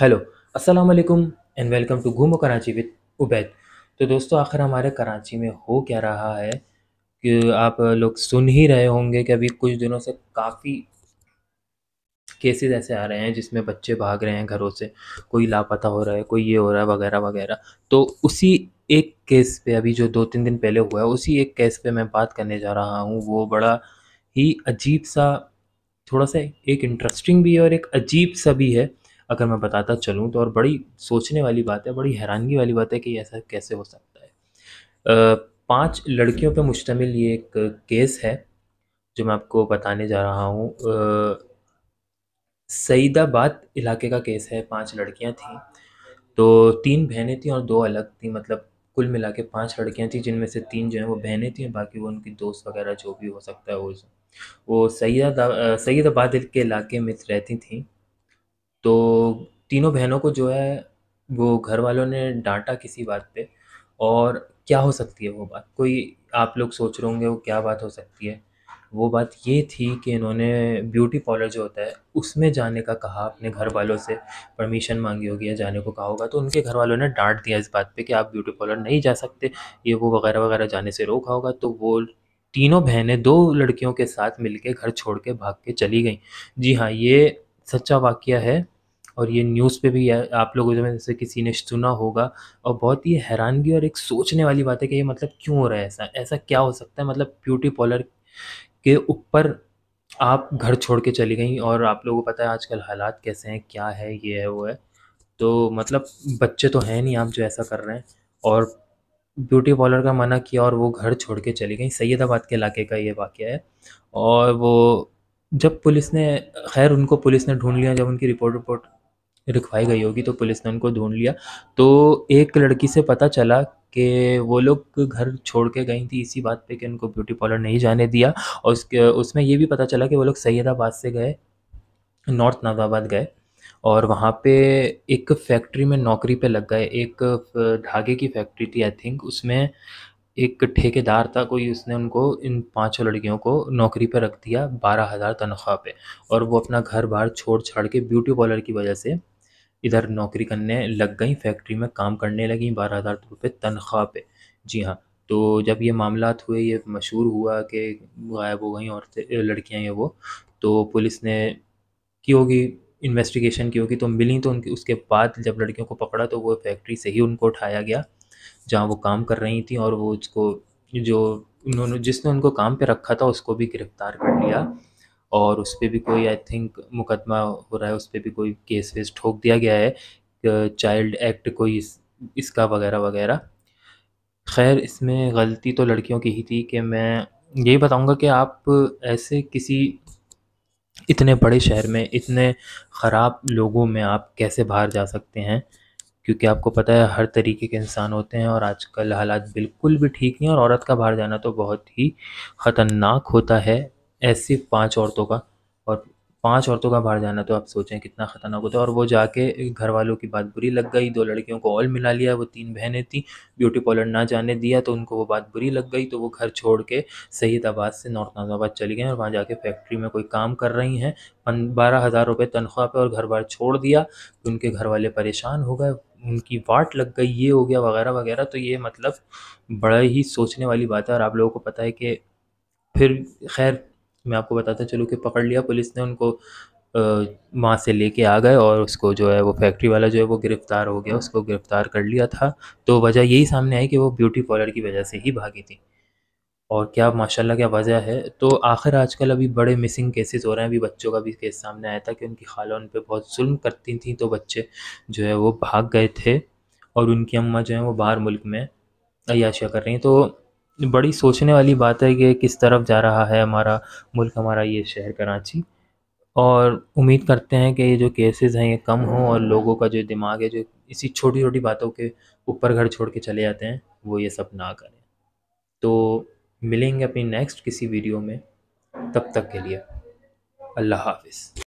Hello अस्सलाम वालेकुम and welcome to घूमो कराची विद उबैद तो दोस्तों आखिर हमारे कराची में हो क्या रहा है कि आप लोग सुन ही रहे होंगे कि अभी कुछ दिनों से काफ़ी केसेस ऐसे आ रहे हैं जिसमें बच्चे भाग रहे हैं घरों से कोई लापता हो रहा है कोई ये हो रहा है वगैरह वगैरह तो उसी एक केस पे अभी जो दो तीन दिन पहले हुआ है उसी एक केस पे मैं बात करने जा रहा हूँ वो बड़ा ही अजीब सा थोड़ा सा एक इंटरेस्टिंग भी है और एक अजीब सा भी है अगर मैं बताता चलूँ तो और बड़ी सोचने वाली बात है बड़ी हैरानगी वाली बात है कि ऐसा कैसे हो सकता है पांच लड़कियों पर मुश्तमिल ये एक केस है जो मैं आपको बताने जा रहा हूँ सईदाबाद इलाके का केस है पांच लड़कियां थीं तो तीन बहनें थीं और दो अलग थीं मतलब कुल मिला के पाँच लड़कियाँ थीं जिनमें से तीन जो हैं वो बहनें थीं बाकी वो उनकी दोस्त वगैरह जो भी हो सकता है वो वो सैदा सैदाबाद के इलाके में रहती थीं तो तीनों बहनों को जो है वो घर वालों ने डांटा किसी बात पे और क्या हो सकती है वो बात कोई आप लोग सोच रहे होंगे वो क्या बात हो सकती है वो बात ये थी कि इन्होंने ब्यूटी पार्लर जो होता है उसमें जाने का कहा अपने घर वालों से परमिशन मांगी होगी या जाने को कहा होगा तो उनके घर वालों ने डांट दिया इस बात पे कि आप ब्यूटी पार्लर नहीं जा सकते ये वो वगैरह वगैरह जाने से रोका होगा तो वो तीनों बहनें दो लड़कियों के साथ मिलके घर छोड़ के भाग के चली गई जी हाँ ये सच्चा वाक्य है और ये न्यूज़ पे भी आप लोगों जो जैसे किसी ने सुना होगा और बहुत ही हैरानगी और एक सोचने वाली बात है कि ये मतलब क्यों हो रहा है ऐसा ऐसा क्या हो सकता है मतलब ब्यूटी पार्लर के ऊपर आप घर छोड़ के चली गई और आप लोगों को पता है आजकल हालात कैसे हैं क्या है ये है वो है तो मतलब बच्चे तो हैं नहीं आप जो ऐसा कर रहे हैं और ब्यूटी पार्लर का मना किया और वो घर छोड़ के चली गई सैदाबाद के इलाके का ये वाक़ है और वो जब पुलिस ने खैर उनको पुलिस ने ढूंढ लिया जब उनकी रिपोर्ट रिपोर्ट रखवाई गई होगी तो पुलिस ने उनको ढूंढ लिया तो एक लड़की से पता चला कि वो लोग घर छोड़ के गई थी इसी बात पे कि उनको ब्यूटी पार्लर नहीं जाने दिया और उसके उसमें ये भी पता चला कि वो लोग सैदाबाद से गए नॉर्थ नादाबाद गए और वहाँ पे एक फैक्ट्री में नौकरी पे लग गए एक धागे की फैक्ट्री थी आई थिंक उसमें एक ठेकेदार था कोई उसने उनको इन पांचों लड़कियों को नौकरी पर रख दिया बारह हज़ार तनख्वाह पे और वो अपना घर बार छोड़ छाड़ के ब्यूटी पार्लर की वजह से इधर नौकरी करने लग गई फैक्ट्री में काम करने लगी बारह हज़ार रुपये तनख्वाह पे जी हाँ तो जब ये मामला हुए ये मशहूर हुआ कि गायब हो गई औरतें लड़कियाँ ये वो तो पुलिस ने की होगी इन्वेस्टिगेशन की होगी तो मिली तो उनकी उसके बाद जब लड़कियों को पकड़ा तो वो फैक्ट्री से ही उनको उठाया गया जहाँ वो काम कर रही थी और वो उसको जो उन्होंने जिसने उनको काम पे रखा था उसको भी गिरफ्तार कर लिया और उस पर भी कोई आई थिंक मुकदमा हो रहा है उस पर भी कोई केस वेस ठोक दिया गया है चाइल्ड एक्ट कोई इस, इसका वगैरह वगैरह खैर इसमें गलती तो लड़कियों की ही थी कि मैं यही बताऊंगा कि आप ऐसे किसी इतने बड़े शहर में इतने ख़राब लोगों में आप कैसे बाहर जा सकते हैं क्योंकि आपको पता है हर तरीके के इंसान होते हैं और आजकल हालात बिल्कुल भी ठीक नहीं और औरत का बाहर जाना तो बहुत ही ख़तरनाक होता है ऐसी पांच औरतों का और पांच औरतों का बाहर जाना तो आप सोचें कितना ख़तरनाक होता है और वो जाके घर वालों की बात बुरी लग गई दो लड़कियों को ऑल मिला लिया वो तीन बहनें थी ब्यूटी पार्लर ना जाने दिया तो उनको वो बात बुरी लग गई तो वो घर छोड़ के सैद आबाद से नॉर्थ नाजाबाद चली गई और वहाँ जाके फैक्ट्री में कोई काम कर रही हैं बारह हज़ार रुपये तनख्वाह पर और घर बार छोड़ दिया तो उनके घर वाले परेशान हो गए उनकी वाट लग गई ये हो गया वगैरह वगैरह तो ये मतलब बड़ा ही सोचने वाली बात है और आप लोगों को पता है कि फिर खैर मैं आपको बताता चलूँ कि पकड़ लिया पुलिस ने उनको वहाँ से लेके आ गए और उसको जो है वो फैक्ट्री वाला जो है वो गिरफ़्तार हो गया हाँ। उसको गिरफ़्तार कर लिया था तो वजह यही सामने आई कि वो ब्यूटी पार्लर की वजह से ही भागी थी और क्या माशाल्लाह क्या वजह है तो आखिर आजकल अभी बड़े मिसिंग केसेस हो रहे हैं अभी बच्चों का भी केस सामने आया था कि उनकी खाला उन पर बहुत जुल्म करती थी तो बच्चे जो है वो भाग गए थे और उनकी अम्मा जो है वो बाहर मुल्क में अयाशिया कर रही हैं तो बड़ी सोचने वाली बात है कि किस तरफ जा रहा है हमारा मुल्क हमारा ये शहर कराची और उम्मीद करते हैं कि ये जो केसेस हैं ये कम हों और लोगों का जो दिमाग है जो इसी छोटी छोटी बातों के ऊपर घर छोड़ के चले जाते हैं वो ये सब ना करें तो मिलेंगे अपनी नेक्स्ट किसी वीडियो में तब तक के लिए अल्लाह हाफिज़